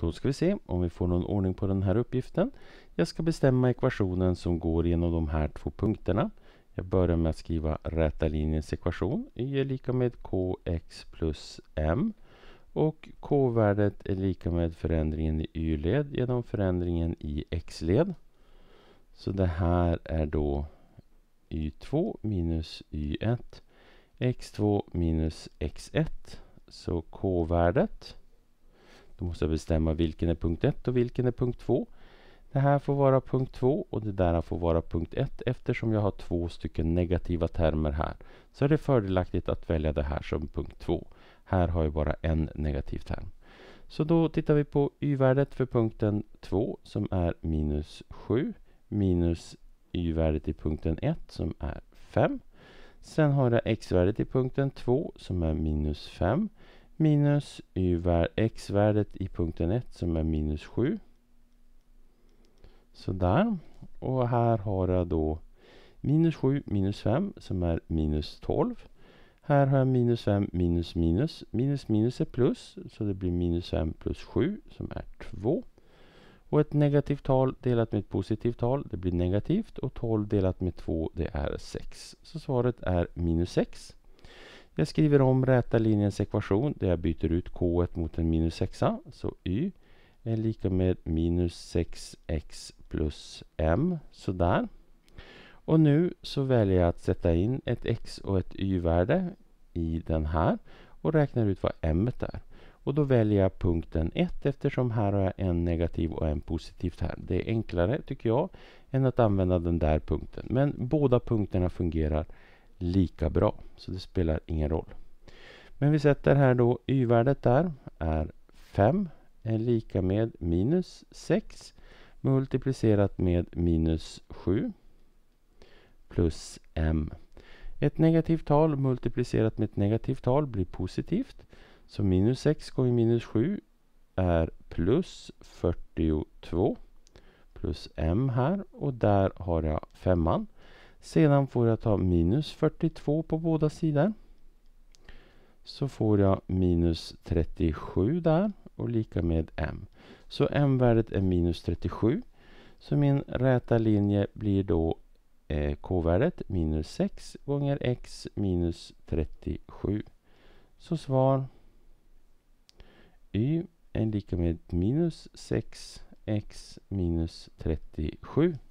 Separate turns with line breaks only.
Då ska vi se om vi får någon ordning på den här uppgiften. Jag ska bestämma ekvationen som går genom de här två punkterna. Jag börjar med att skriva räta linjens ekvation. Y är lika med kx plus m. Och k-värdet är lika med förändringen i y-led genom förändringen i x-led. Så det här är då y2 minus y1 x2 minus x1. Så k-värdet då måste jag bestämma vilken är punkt 1 och vilken är punkt 2. Det här får vara punkt 2 och det där får vara punkt 1 eftersom jag har två stycken negativa termer här. Så är det fördelaktigt att välja det här som punkt 2. Här har jag bara en negativ term. Så då tittar vi på y-värdet för punkten 2 som är minus 7 minus y-värdet i punkten 1 som är 5. Sen har jag x-värdet i punkten 2 som är minus 5 minus x värdet i punkten 1 som är minus 7. Sådär. Och här har jag då minus 7 minus 5 som är minus 12. Här har jag minus 5 minus minus. Minus minus är plus så det blir minus 5 plus 7 som är 2. Och ett negativt tal delat med ett positivt tal det blir negativt och 12 delat med 2 det är 6. Så svaret är minus 6. Jag skriver om räta linjens ekvation där jag byter ut k mot en minus 6 så y är lika med minus 6x plus m, sådär. Och nu så väljer jag att sätta in ett x och ett y-värde i den här och räknar ut vad m är. Och då väljer jag punkten 1 eftersom här har jag en negativ och en positiv. här. Det är enklare tycker jag än att använda den där punkten. Men båda punkterna fungerar lika bra. Så det spelar ingen roll. Men vi sätter här då y-värdet där är 5 är lika med minus 6 multiplicerat med minus 7 plus m. Ett negativt tal multiplicerat med ett negativt tal blir positivt. Så minus 6 gånger minus 7 är plus 42 plus m här och där har jag femman. Sedan får jag ta minus 42 på båda sidor. Så får jag minus 37 där och lika med m. Så m-värdet är minus 37. Så min räta linje blir då eh, k-värdet minus 6 gånger x minus 37. Så svar y är lika med minus 6x minus 37.